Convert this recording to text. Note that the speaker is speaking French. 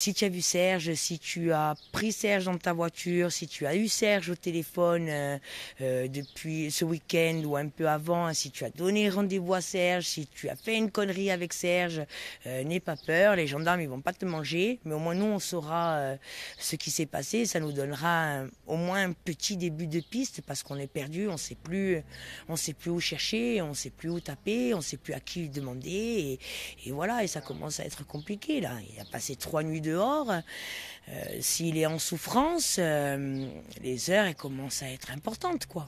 Si tu as vu Serge, si tu as pris Serge dans ta voiture, si tu as eu Serge au téléphone euh, euh, depuis ce week-end ou un peu avant, hein, si tu as donné rendez-vous à Serge, si tu as fait une connerie avec Serge, euh, n'aie pas peur, les gendarmes ils vont pas te manger, mais au moins nous on saura euh, ce qui s'est passé, ça nous donnera au moins un petit début de piste parce qu'on est perdu, on sait plus, on sait plus où chercher, on sait plus où taper, on sait plus à qui demander et, et voilà et ça commence à être compliqué là. Il a passé trois nuits de dehors, euh, s'il est en souffrance, euh, les heures commencent à être importantes, quoi.